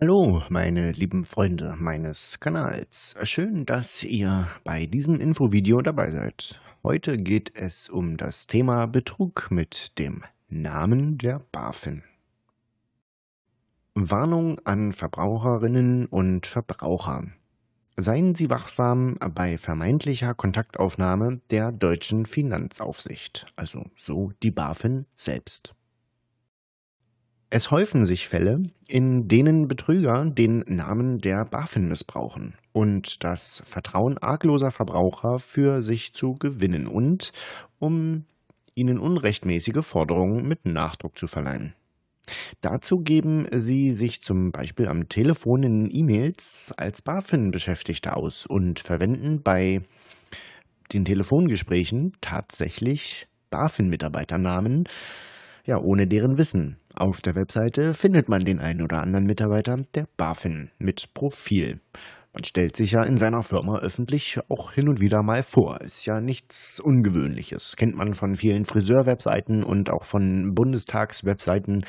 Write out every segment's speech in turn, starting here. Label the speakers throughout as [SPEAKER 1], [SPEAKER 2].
[SPEAKER 1] Hallo, meine lieben Freunde meines Kanals. Schön, dass ihr bei diesem Infovideo dabei seid. Heute geht es um das Thema Betrug mit dem Namen der BaFin. Warnung an Verbraucherinnen und Verbraucher. Seien Sie wachsam bei vermeintlicher Kontaktaufnahme der deutschen Finanzaufsicht, also so die BaFin selbst. Es häufen sich Fälle, in denen Betrüger den Namen der BaFin missbrauchen und das Vertrauen argloser Verbraucher für sich zu gewinnen und um ihnen unrechtmäßige Forderungen mit Nachdruck zu verleihen. Dazu geben sie sich zum Beispiel am Telefon in E-Mails als BaFin-Beschäftigte aus und verwenden bei den Telefongesprächen tatsächlich BaFin-Mitarbeiternamen, ja, ohne deren Wissen auf der Webseite findet man den einen oder anderen Mitarbeiter der BaFin mit Profil. Man stellt sich ja in seiner Firma öffentlich auch hin und wieder mal vor. Ist ja nichts Ungewöhnliches. Kennt man von vielen Friseur-Webseiten und auch von Bundestags-Webseiten.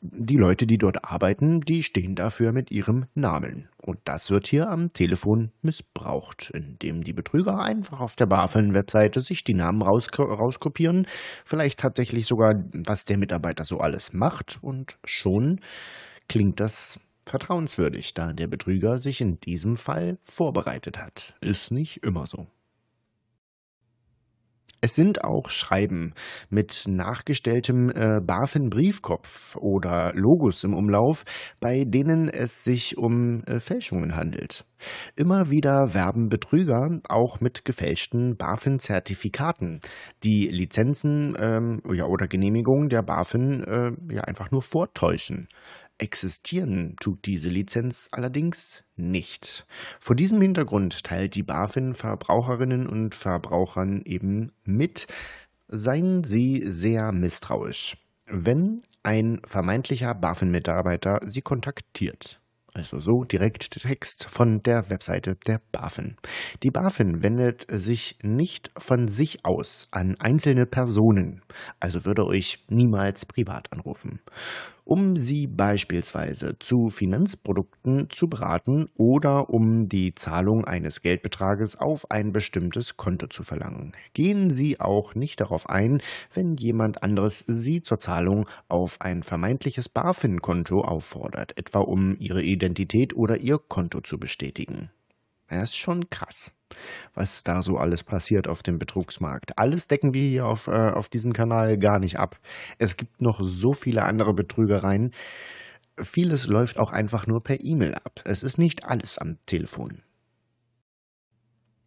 [SPEAKER 1] Die Leute, die dort arbeiten, die stehen dafür mit ihrem Namen. Und das wird hier am Telefon missbraucht, indem die Betrüger einfach auf der BaFin-Webseite sich die Namen rauskopieren. Vielleicht tatsächlich sogar, was der Mitarbeiter so alles macht. Und schon klingt das vertrauenswürdig, da der Betrüger sich in diesem Fall vorbereitet hat. Ist nicht immer so. Es sind auch Schreiben mit nachgestelltem äh, BaFin-Briefkopf oder Logos im Umlauf, bei denen es sich um äh, Fälschungen handelt. Immer wieder werben Betrüger auch mit gefälschten BaFin-Zertifikaten, die Lizenzen ähm, ja, oder Genehmigungen der BaFin äh, ja einfach nur vortäuschen existieren tut diese Lizenz allerdings nicht. Vor diesem Hintergrund teilt die BaFin Verbraucherinnen und Verbrauchern eben mit, seien sie sehr misstrauisch, wenn ein vermeintlicher BaFin-Mitarbeiter sie kontaktiert. Also so direkt Text von der Webseite der BaFin. Die BaFin wendet sich nicht von sich aus an einzelne Personen, also würde euch niemals privat anrufen um sie beispielsweise zu Finanzprodukten zu beraten oder um die Zahlung eines Geldbetrages auf ein bestimmtes Konto zu verlangen. Gehen Sie auch nicht darauf ein, wenn jemand anderes Sie zur Zahlung auf ein vermeintliches BaFin-Konto auffordert, etwa um Ihre Identität oder Ihr Konto zu bestätigen. Er ist schon krass was da so alles passiert auf dem Betrugsmarkt. Alles decken wir hier auf, äh, auf diesem Kanal gar nicht ab. Es gibt noch so viele andere Betrügereien. Vieles läuft auch einfach nur per E-Mail ab. Es ist nicht alles am Telefon.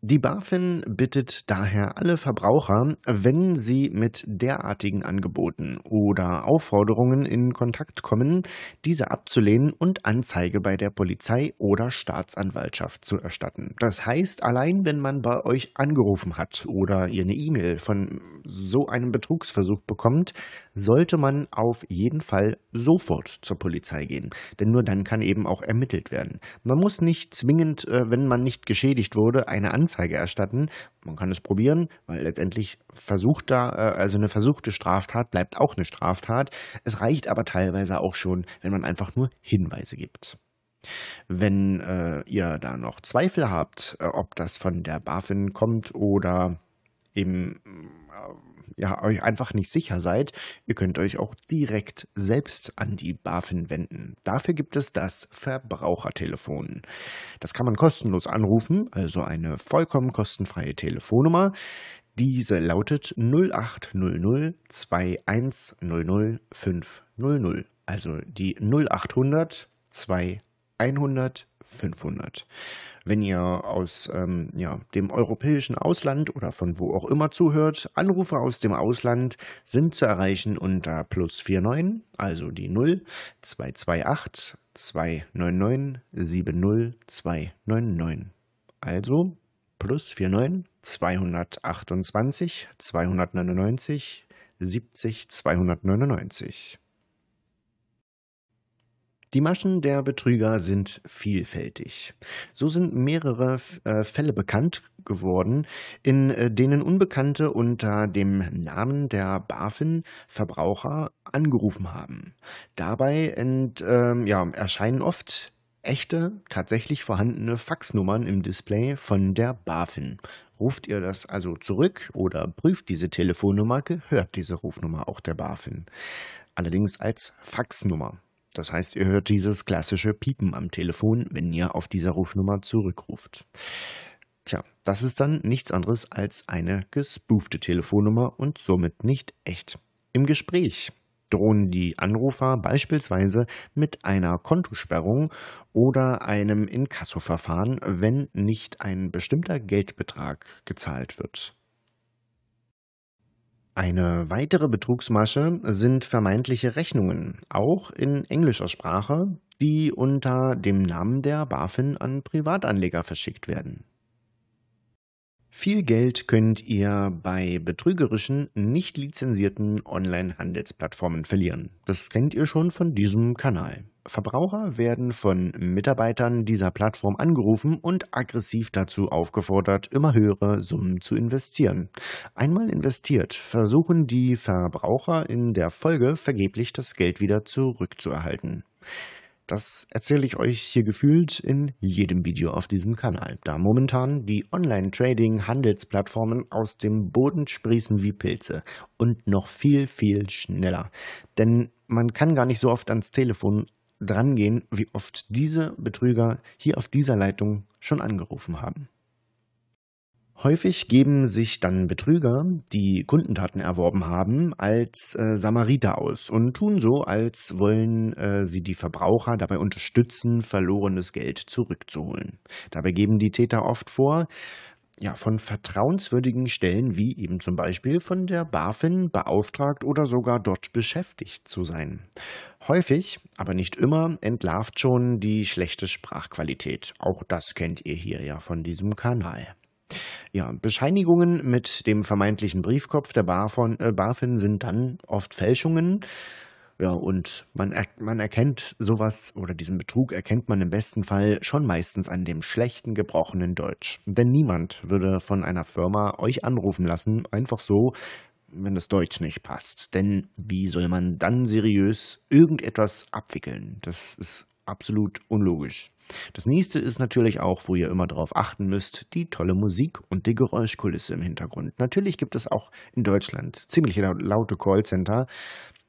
[SPEAKER 1] Die BaFin bittet daher alle Verbraucher, wenn sie mit derartigen Angeboten oder Aufforderungen in Kontakt kommen, diese abzulehnen und Anzeige bei der Polizei oder Staatsanwaltschaft zu erstatten. Das heißt, allein wenn man bei euch angerufen hat oder ihr eine E-Mail von so einem Betrugsversuch bekommt, sollte man auf jeden Fall sofort zur Polizei gehen. Denn nur dann kann eben auch ermittelt werden. Man muss nicht zwingend, äh, wenn man nicht geschädigt wurde, eine Anzeige Anzeige erstatten. Man kann es probieren, weil letztendlich versucht da, äh, also eine versuchte Straftat bleibt auch eine Straftat. Es reicht aber teilweise auch schon, wenn man einfach nur Hinweise gibt. Wenn äh, ihr da noch Zweifel habt, äh, ob das von der BaFin kommt oder eben äh, ja, euch einfach nicht sicher seid, ihr könnt euch auch direkt selbst an die BaFin wenden. Dafür gibt es das Verbrauchertelefon. Das kann man kostenlos anrufen, also eine vollkommen kostenfreie Telefonnummer. Diese lautet 0800 2100 500, also die 0800 2100 100 500. Wenn ihr aus ähm, ja, dem europäischen Ausland oder von wo auch immer zuhört, Anrufe aus dem Ausland sind zu erreichen unter plus 49, also die 0 228 299 70 299. Also plus 49 228 299 70 299. Die Maschen der Betrüger sind vielfältig. So sind mehrere äh, Fälle bekannt geworden, in äh, denen Unbekannte unter dem Namen der BaFin Verbraucher angerufen haben. Dabei ent, äh, ja, erscheinen oft echte, tatsächlich vorhandene Faxnummern im Display von der BaFin. Ruft ihr das also zurück oder prüft diese Telefonnummer, gehört diese Rufnummer auch der BaFin. Allerdings als Faxnummer. Das heißt, ihr hört dieses klassische Piepen am Telefon, wenn ihr auf dieser Rufnummer zurückruft. Tja, das ist dann nichts anderes als eine gespoofte Telefonnummer und somit nicht echt. Im Gespräch drohen die Anrufer beispielsweise mit einer Kontosperrung oder einem Inkassoverfahren, wenn nicht ein bestimmter Geldbetrag gezahlt wird. Eine weitere Betrugsmasche sind vermeintliche Rechnungen, auch in englischer Sprache, die unter dem Namen der BaFin an Privatanleger verschickt werden. Viel Geld könnt ihr bei betrügerischen, nicht lizenzierten Online-Handelsplattformen verlieren. Das kennt ihr schon von diesem Kanal. Verbraucher werden von Mitarbeitern dieser Plattform angerufen und aggressiv dazu aufgefordert, immer höhere Summen zu investieren. Einmal investiert, versuchen die Verbraucher in der Folge vergeblich das Geld wieder zurückzuerhalten. Das erzähle ich euch hier gefühlt in jedem Video auf diesem Kanal, da momentan die Online-Trading-Handelsplattformen aus dem Boden sprießen wie Pilze und noch viel, viel schneller. Denn man kann gar nicht so oft ans Telefon drangehen, wie oft diese Betrüger hier auf dieser Leitung schon angerufen haben. Häufig geben sich dann Betrüger, die Kundendaten erworben haben, als äh, Samariter aus und tun so, als wollen äh, sie die Verbraucher dabei unterstützen, verlorenes Geld zurückzuholen. Dabei geben die Täter oft vor, ja, von vertrauenswürdigen Stellen wie eben zum Beispiel von der BaFin beauftragt oder sogar dort beschäftigt zu sein. Häufig, aber nicht immer, entlarvt schon die schlechte Sprachqualität. Auch das kennt ihr hier ja von diesem Kanal. Ja, Bescheinigungen mit dem vermeintlichen Briefkopf der BaFin, äh, BaFin sind dann oft Fälschungen. Ja, und man, er man erkennt sowas oder diesen Betrug erkennt man im besten Fall schon meistens an dem schlechten gebrochenen Deutsch. Denn niemand würde von einer Firma euch anrufen lassen, einfach so, wenn das Deutsch nicht passt. Denn wie soll man dann seriös irgendetwas abwickeln? Das ist absolut unlogisch. Das nächste ist natürlich auch, wo ihr immer darauf achten müsst, die tolle Musik und die Geräuschkulisse im Hintergrund. Natürlich gibt es auch in Deutschland ziemlich laute Callcenter,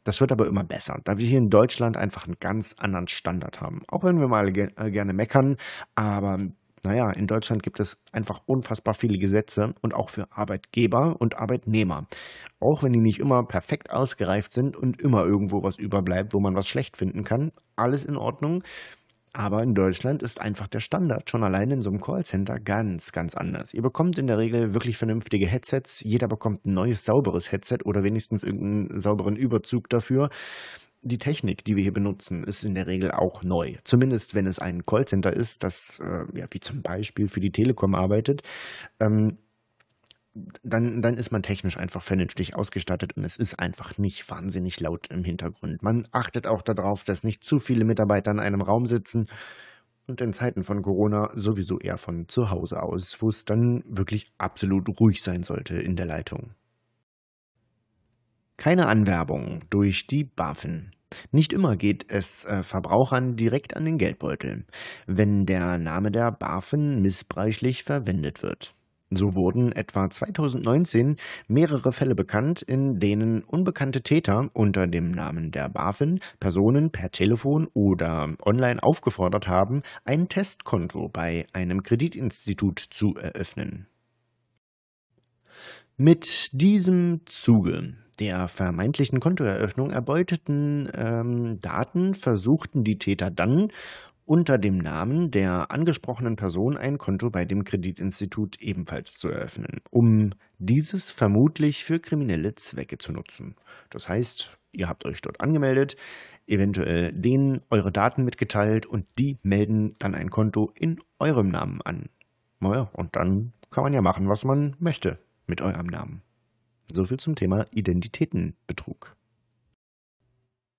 [SPEAKER 1] das wird aber immer besser, da wir hier in Deutschland einfach einen ganz anderen Standard haben. Auch wenn wir mal äh, gerne meckern, aber naja, in Deutschland gibt es einfach unfassbar viele Gesetze und auch für Arbeitgeber und Arbeitnehmer. Auch wenn die nicht immer perfekt ausgereift sind und immer irgendwo was überbleibt, wo man was schlecht finden kann, alles in Ordnung. Aber in Deutschland ist einfach der Standard schon allein in so einem Callcenter ganz, ganz anders. Ihr bekommt in der Regel wirklich vernünftige Headsets. Jeder bekommt ein neues, sauberes Headset oder wenigstens irgendeinen sauberen Überzug dafür. Die Technik, die wir hier benutzen, ist in der Regel auch neu. Zumindest wenn es ein Callcenter ist, das äh, ja, wie zum Beispiel für die Telekom arbeitet. Ähm, dann, dann ist man technisch einfach vernünftig ausgestattet und es ist einfach nicht wahnsinnig laut im Hintergrund. Man achtet auch darauf, dass nicht zu viele Mitarbeiter in einem Raum sitzen und in Zeiten von Corona sowieso eher von zu Hause aus, wo es dann wirklich absolut ruhig sein sollte in der Leitung. Keine Anwerbung durch die BaFin. Nicht immer geht es äh, Verbrauchern direkt an den Geldbeutel, wenn der Name der BaFin missbräuchlich verwendet wird. So wurden etwa 2019 mehrere Fälle bekannt, in denen unbekannte Täter unter dem Namen der BaFin Personen per Telefon oder online aufgefordert haben, ein Testkonto bei einem Kreditinstitut zu eröffnen. Mit diesem Zuge der vermeintlichen Kontoeröffnung erbeuteten ähm, Daten versuchten die Täter dann, unter dem Namen der angesprochenen Person ein Konto bei dem Kreditinstitut ebenfalls zu eröffnen, um dieses vermutlich für kriminelle Zwecke zu nutzen. Das heißt, ihr habt euch dort angemeldet, eventuell denen eure Daten mitgeteilt und die melden dann ein Konto in eurem Namen an. Naja, und dann kann man ja machen, was man möchte mit eurem Namen. Soviel zum Thema Identitätenbetrug.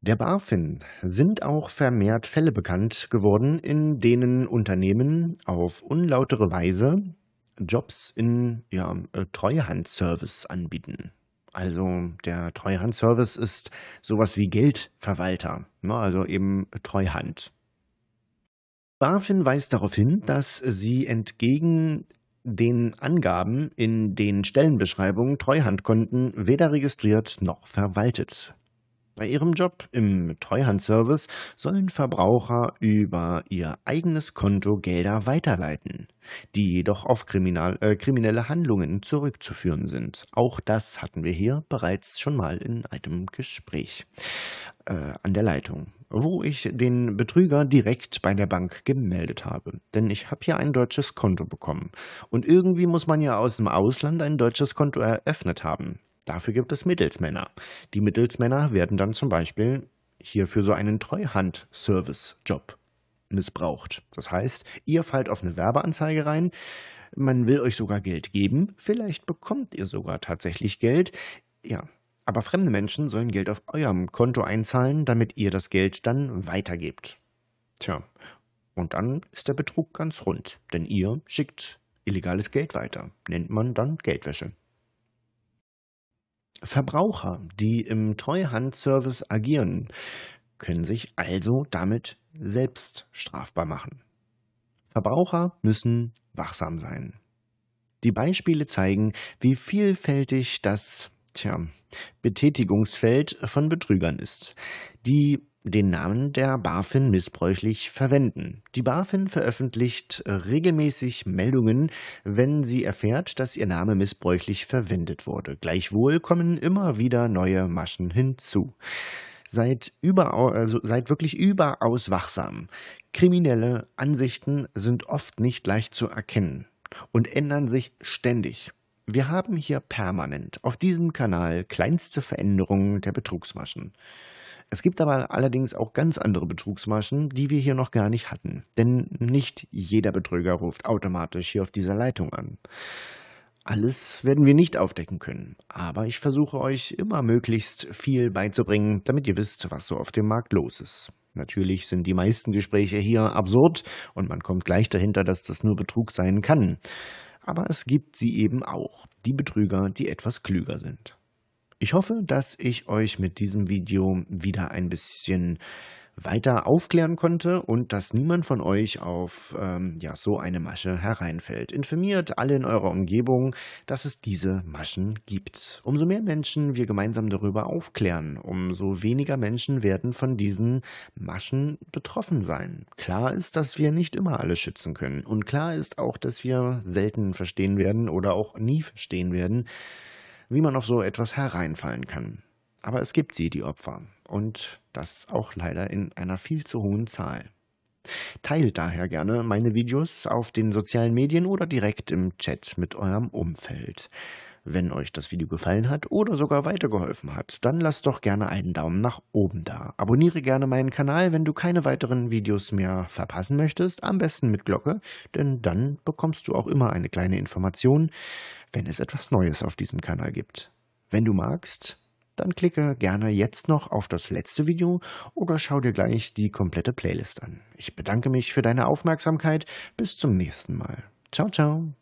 [SPEAKER 1] Der BaFin sind auch vermehrt Fälle bekannt geworden, in denen Unternehmen auf unlautere Weise Jobs in ja, äh, Treuhandservice anbieten. Also der Treuhandservice ist sowas wie Geldverwalter, ne, also eben Treuhand. BaFin weist darauf hin, dass sie entgegen den Angaben in den Stellenbeschreibungen Treuhandkonten weder registriert noch verwaltet. Bei ihrem Job im Treuhandservice sollen Verbraucher über ihr eigenes Konto Gelder weiterleiten, die jedoch auf kriminal, äh, kriminelle Handlungen zurückzuführen sind. Auch das hatten wir hier bereits schon mal in einem Gespräch äh, an der Leitung, wo ich den Betrüger direkt bei der Bank gemeldet habe. Denn ich habe hier ein deutsches Konto bekommen. Und irgendwie muss man ja aus dem Ausland ein deutsches Konto eröffnet haben. Dafür gibt es Mittelsmänner. Die Mittelsmänner werden dann zum Beispiel hier für so einen Treuhand-Service-Job missbraucht. Das heißt, ihr fallt auf eine Werbeanzeige rein, man will euch sogar Geld geben, vielleicht bekommt ihr sogar tatsächlich Geld. Ja, aber fremde Menschen sollen Geld auf eurem Konto einzahlen, damit ihr das Geld dann weitergebt. Tja, und dann ist der Betrug ganz rund, denn ihr schickt illegales Geld weiter, nennt man dann Geldwäsche. Verbraucher, die im Treuhandservice agieren, können sich also damit selbst strafbar machen. Verbraucher müssen wachsam sein. Die Beispiele zeigen, wie vielfältig das tja, Betätigungsfeld von Betrügern ist. Die den Namen der BaFin missbräuchlich verwenden. Die BaFin veröffentlicht regelmäßig Meldungen, wenn sie erfährt, dass ihr Name missbräuchlich verwendet wurde. Gleichwohl kommen immer wieder neue Maschen hinzu. Seid, über, also seid wirklich überaus wachsam. Kriminelle Ansichten sind oft nicht leicht zu erkennen und ändern sich ständig. Wir haben hier permanent auf diesem Kanal kleinste Veränderungen der Betrugsmaschen. Es gibt aber allerdings auch ganz andere Betrugsmaschen, die wir hier noch gar nicht hatten. Denn nicht jeder Betrüger ruft automatisch hier auf dieser Leitung an. Alles werden wir nicht aufdecken können, aber ich versuche euch immer möglichst viel beizubringen, damit ihr wisst, was so auf dem Markt los ist. Natürlich sind die meisten Gespräche hier absurd und man kommt gleich dahinter, dass das nur Betrug sein kann. Aber es gibt sie eben auch, die Betrüger, die etwas klüger sind. Ich hoffe, dass ich euch mit diesem Video wieder ein bisschen weiter aufklären konnte und dass niemand von euch auf ähm, ja, so eine Masche hereinfällt. Informiert alle in eurer Umgebung, dass es diese Maschen gibt. Umso mehr Menschen wir gemeinsam darüber aufklären, umso weniger Menschen werden von diesen Maschen betroffen sein. Klar ist, dass wir nicht immer alle schützen können und klar ist auch, dass wir selten verstehen werden oder auch nie verstehen werden, wie man auf so etwas hereinfallen kann. Aber es gibt sie, die Opfer, und das auch leider in einer viel zu hohen Zahl. Teilt daher gerne meine Videos auf den sozialen Medien oder direkt im Chat mit eurem Umfeld. Wenn euch das Video gefallen hat oder sogar weitergeholfen hat, dann lasst doch gerne einen Daumen nach oben da. Abonniere gerne meinen Kanal, wenn du keine weiteren Videos mehr verpassen möchtest, am besten mit Glocke, denn dann bekommst du auch immer eine kleine Information, wenn es etwas Neues auf diesem Kanal gibt. Wenn du magst, dann klicke gerne jetzt noch auf das letzte Video oder schau dir gleich die komplette Playlist an. Ich bedanke mich für deine Aufmerksamkeit. Bis zum nächsten Mal. Ciao, ciao.